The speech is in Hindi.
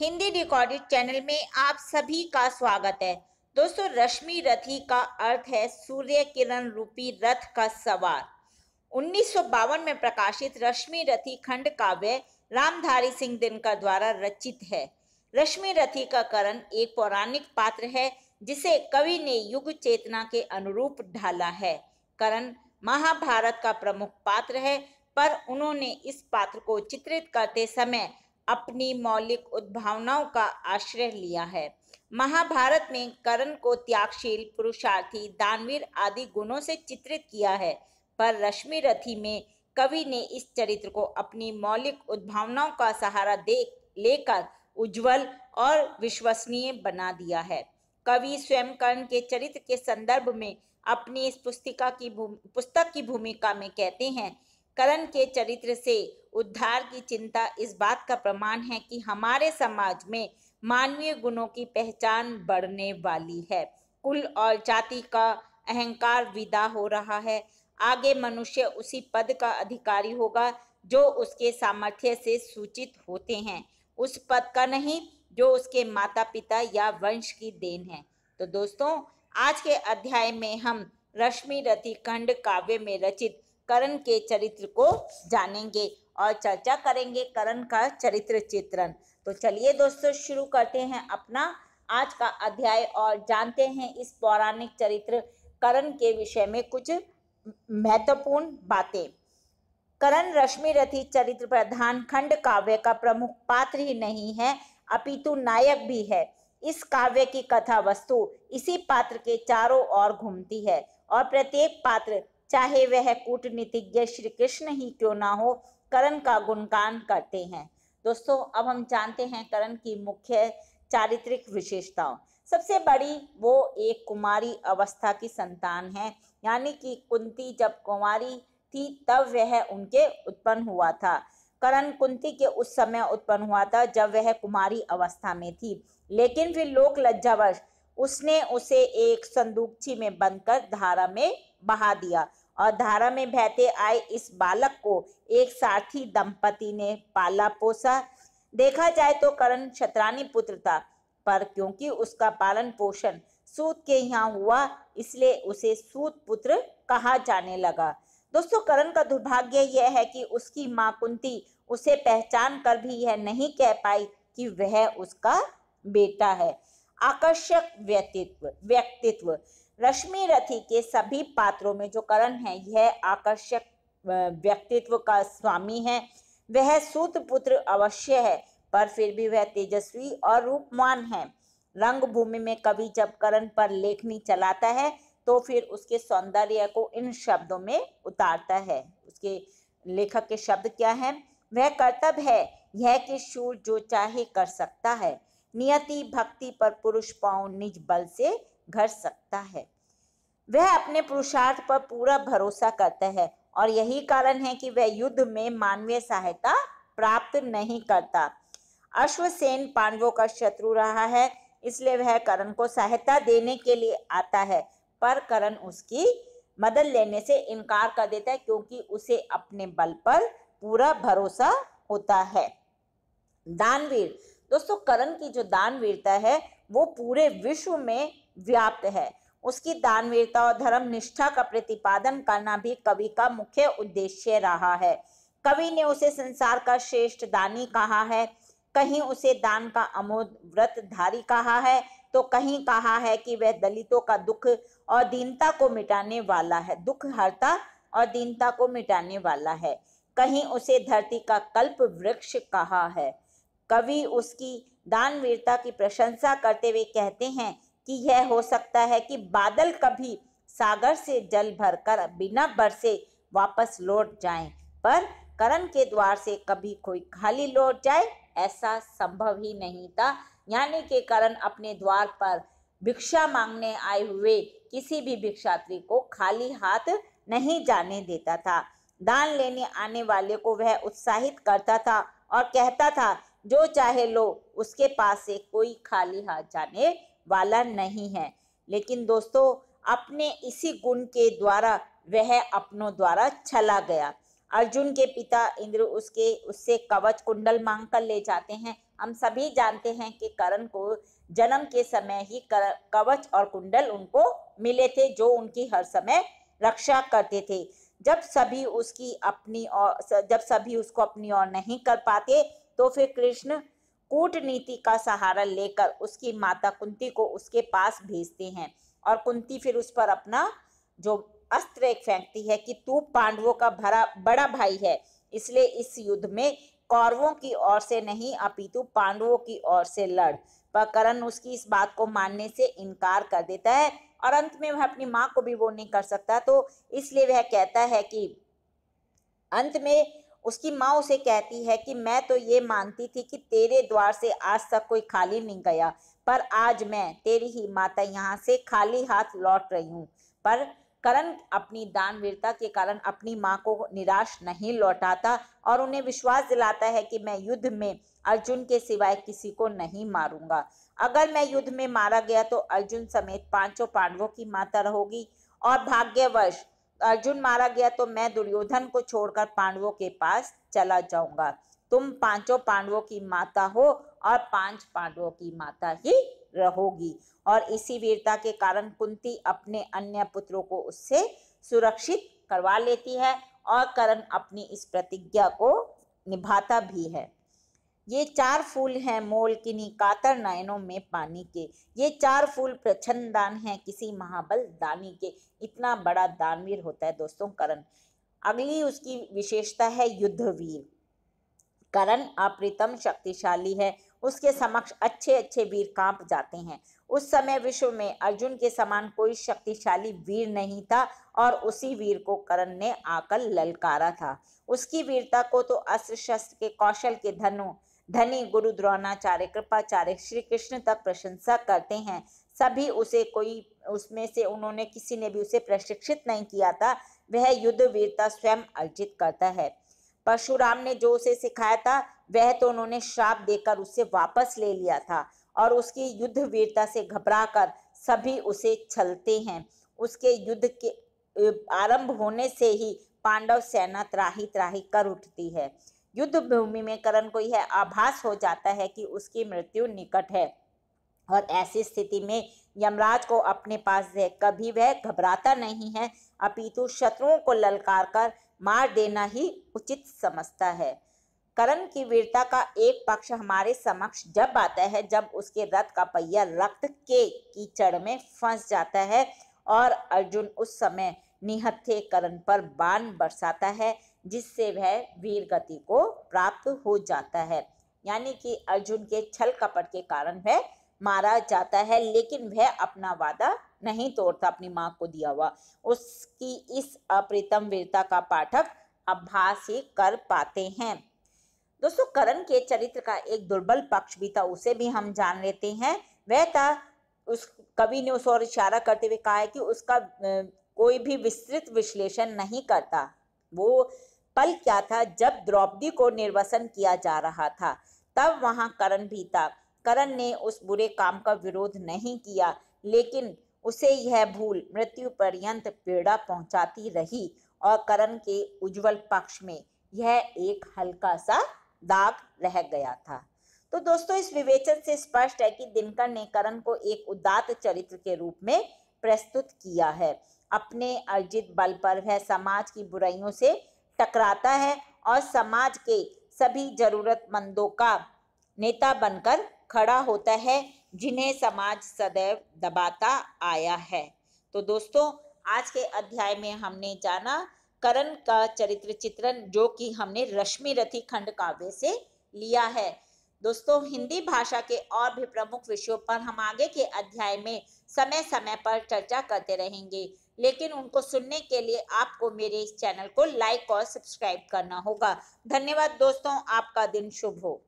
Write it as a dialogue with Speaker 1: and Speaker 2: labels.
Speaker 1: हिंदी रिकॉर्डेड चैनल में आप सभी का स्वागत है दोस्तों रश्मि रथी का अर्थ है सूर्य किरण रूपी रथ का सवार उन्नीस में प्रकाशित रश्मि रथी खंड काव्य रामधारी सिंह दिनकर द्वारा रचित है रश्मि रथी का करण एक पौराणिक पात्र है जिसे कवि ने युग चेतना के अनुरूप ढाला है करण महाभारत का प्रमुख पात्र है पर उन्होंने इस पात्र को चित्रित करते समय अपनी मौलिक उद्भावनाओं का आश्रय लिया है महाभारत में करण को त्यागशील पुरुषार्थी दानवीर आदि गुणों से चित्रित किया है पर रश्मि रथी में कवि ने इस चरित्र को अपनी मौलिक उद्भावनाओं का सहारा दे लेकर उज्जवल और विश्वसनीय बना दिया है कवि स्वयं कर्ण के चरित्र के संदर्भ में अपनी इस पुस्तिका की पुस्तक की भूमिका में कहते हैं करण के चरित्र से उद्धार की चिंता इस बात का प्रमाण है कि हमारे समाज में मानवीय गुणों की पहचान बढ़ने वाली है कुल और जाति का अहंकार विदा हो रहा है आगे मनुष्य उसी पद का अधिकारी होगा जो उसके सामर्थ्य से सूचित होते हैं उस पद का नहीं जो उसके माता पिता या वंश की देन है तो दोस्तों आज के अध्याय में हम रश्मि रति काव्य में रचित करण के चरित्र को जानेंगे और चर्चा करेंगे करण का चरित्र चित्रण तो चलिए दोस्तों शुरू करते हैं अपना आज का अध्याय और जानते हैं इस पौराणिक चरित्र करण के विषय में कुछ महत्वपूर्ण बातें करण रश्मि रथी चरित्र प्रधान खंड काव्य का प्रमुख पात्र ही नहीं है अपितु नायक भी है इस काव्य की कथा वस्तु इसी पात्र के चारों ओर घूमती है और प्रत्येक पात्र चाहे वह कूटनीतिज्ञ श्री कृष्ण ही क्यों ना हो करण का गुणगान करते हैं दोस्तों अब हम जानते हैं करण की मुख्य चारित्रिक विशेषताओं सबसे बड़ी वो एक कुमारी अवस्था की संतान है यानी कि कुंती जब कुमारी थी तब वह उनके उत्पन्न हुआ था करण कुंती के उस समय उत्पन्न हुआ था जब वह कुमारी अवस्था में थी लेकिन फिर लोक लज्जावश उसने उसे एक संदूकची में बंद कर धारा में बहा दिया और धारा में बहते आए इस बालक को एक सारथी दंपति ने पाला पोसा देखा जाए तो करण शतरानी पुत्र था पर क्योंकि उसका पालन पोषण सूत के यहाँ हुआ इसलिए उसे सूत पुत्र कहा जाने लगा दोस्तों करण का दुर्भाग्य यह है कि उसकी माँ कुंती उसे पहचान कर भी यह नहीं कह पाई कि वह उसका बेटा है आकर्षक व्यक्तित्व व्यक्तित्व रश्मि रथी के सभी पात्रों में जो करण है यह आकर्षक व्यक्तित्व का स्वामी है वह सूत पुत्र अवश्य है पर फिर भी वह तेजस्वी और रूपमान है रंगभूमि में कवि जब करण पर लेखनी चलाता है तो फिर उसके सौंदर्य को इन शब्दों में उतारता है उसके लेखक के शब्द क्या हैं वह कर्तव्य है यह कि शूर जो चाहे कर सकता है नियति भक्ति पर पुरुष पाँव निज बल से घर सकता है वह अपने पुरुषार्थ पर पूरा भरोसा करता है और यही कारण है कि वह युद्ध में मानवीय सहायता प्राप्त नहीं करता अश्वसेन पांडवों का शत्रु रहा है इसलिए वह करण को सहायता देने के लिए आता है पर करण उसकी मदद लेने से इनकार कर देता है क्योंकि उसे अपने बल पर पूरा भरोसा होता है दानवीर दोस्तों करण की जो दानवीरता है वो पूरे विश्व में व्याप्त है उसकी दानवीरता और धर्म निष्ठा का प्रतिपादन करना भी कवि का मुख्य उद्देश्य रहा है कवि ने उसे संसार का श्रेष्ठ दानी कहा है कहीं उसे दान का अमोद व्रतधारी कहा है तो कहीं कहा है कि वह दलितों का दुख और दीनता को मिटाने वाला है दुख हरता और दीनता को मिटाने वाला है कहीं उसे धरती का कल्प वृक्ष कहा है कवि उसकी दानवीरता की प्रशंसा करते हुए कहते हैं कि यह हो सकता है कि बादल कभी सागर से जल भरकर बिना बरसे वापस लौट जाएं पर करण के द्वार से कभी कोई खाली लौट जाए ऐसा संभव ही नहीं था यानी कि करण अपने द्वार पर भिक्षा मांगने आए हुए किसी भी भिक्षात्री को खाली हाथ नहीं जाने देता था दान लेने आने वाले को वह उत्साहित करता था और कहता था जो चाहे लो उसके पास से कोई खाली हाथ जाने वाला नहीं है लेकिन दोस्तों अपने इसी गुण के द्वारा वह अपनों द्वारा चला गया अर्जुन के पिता इंद्र उसके उससे कवच कुंडल मांग कर ले जाते हैं हम सभी जानते हैं कि करण को जन्म के समय ही कवच और कुंडल उनको मिले थे जो उनकी हर समय रक्षा करते थे जब सभी उसकी अपनी और जब सभी उसको अपनी ओर नहीं कर पाते तो फिर कृष्ण कूटनीति का सहारा लेकर उसकी माता कुंती को उसके पास भेजते हैं और कुंती फिर उस पर अपना जो अस्त्र एक फेंकती है कि तू पांडवों का भरा बड़ा भाई है इसलिए इस युद्ध में कौरवों की ओर से नहीं अपितु पांडवों की ओर से लड़ पर करण उसकी इस बात को मानने से इनकार कर देता है और अंत में वह अपनी माँ को भी वो नहीं कर सकता तो इसलिए वह कहता है कि अंत में उसकी माँ उसे कहती है कि मैं तो ये मानती थी कि तेरे द्वार से आज तक कोई खाली नहीं गया पर आज मैं तेरी ही माता यहाँ से खाली हाथ लौट रही हूँ पर करण अपनी दानवीरता के कारण अपनी माँ को निराश नहीं लौटाता और उन्हें विश्वास दिलाता है कि मैं युद्ध में अर्जुन के सिवाय किसी को नहीं मारूंगा अगर मैं युद्ध में मारा गया तो अर्जुन समेत पांचों पांडवों की माता रहोगी और भाग्यवश अर्जुन मारा गया तो मैं दुर्योधन को छोड़कर पांडवों के पास चला जाऊंगा तुम पांचों पांडवों की माता हो और पांच पांडवों की माता ही रहोगी और इसी वीरता के कारण कुंती अपने अन्य पुत्रों को उससे सुरक्षित करवा लेती है और करण अपनी इस प्रतिज्ञा को निभाता भी है ये चार फूल हैं मोल किनी कातर नयनों में पानी के ये चार फूल प्रचंड दान हैं किसी महाबल दानी के इतना बड़ा दानवीर होता है दोस्तों करण अगली उसकी विशेषता है युद्धवीर करण अप्रितम शक्तिशाली है उसके समक्ष अच्छे अच्छे वीर कांप जाते हैं उस समय विश्व में अर्जुन के समान कोई शक्तिशाली वीर नहीं था और उसी वीर को करण ने आकर ललकारा था उसकी वीरता को तो अस्त्र शस्त्र के कौशल के धनु धनी गुरु द्रोणाचार्य कृपाचार्य श्री कृष्ण तक प्रशंसा करते हैं सभी उसे कोई उसमें से उन्होंने किसी ने भी उसे प्रशिक्षित नहीं किया था वह युद्ध वीरता स्वयं अर्जित करता है परशुराम ने जो उसे सिखाया था वह तो उन्होंने श्राप देकर उसे वापस ले लिया था और उसकी युद्ध वीरता से घबरा कर सभी उसे छलते हैं उसके युद्ध के आरंभ होने से ही पांडव सेना त्राही त्राही कर उठती है युद्ध भूमि में करण को यह आभास हो जाता है कि उसकी मृत्यु निकट है और ऐसी स्थिति में यमराज को अपने पास देख कभी वह घबराता नहीं है अपितु शत्रुओं को ललकार कर मार देना ही उचित समझता है करण की वीरता का एक पक्ष हमारे समक्ष जब आता है जब उसके रथ का पहिया रक्त के कीचड़ में फंस जाता है और अर्जुन उस समय निहत्थे करण पर बाण बरसाता है जिससे वह वीर गति को प्राप्त हो जाता है यानी कि अर्जुन के छल कपट के कारण वह मारा जाता है लेकिन वह अपना वादा नहीं तोड़ता अपनी माँ को दिया हुआ उसकी इस अप्रीतम वीरता का पाठक अभ्यास ही कर पाते हैं दोस्तों करण के चरित्र का एक दुर्बल पक्ष भी था उसे भी हम जान लेते हैं वह था उस कवि ने उस और इशारा करते हुए कहा है कि उसका कोई भी विस्तृत विश्लेषण नहीं करता वो पल क्या था जब द्रौपदी को निर्वसन किया जा रहा था तब वहां करण भी था करण ने उस बुरे काम का विरोध नहीं किया लेकिन उसे यह भूल मृत्यु पर्यंत पीड़ा पहुंचाती रही और करण के उज्जवल पक्ष में यह एक हल्का सा दाग रह गया था तो दोस्तों इस विवेचन से स्पष्ट है कि दिनकर ने करण को एक उदात चरित्र के रूप में प्रस्तुत किया है अपने अर्जित बल पर वह समाज की बुराइयों से टकराता है और समाज के सभी जरूरतमंदों का नेता बनकर खड़ा होता है जिन्हें समाज सदैव दबाता आया है तो दोस्तों आज के अध्याय में हमने जाना करण का चरित्र चित्रण जो कि हमने रश्मि रथी खंड काव्य से लिया है दोस्तों हिंदी भाषा के और भी प्रमुख विषयों पर हम आगे के अध्याय में समय समय पर चर्चा करते रहेंगे लेकिन उनको सुनने के लिए आपको मेरे इस चैनल को लाइक और सब्सक्राइब करना होगा धन्यवाद दोस्तों आपका दिन शुभ हो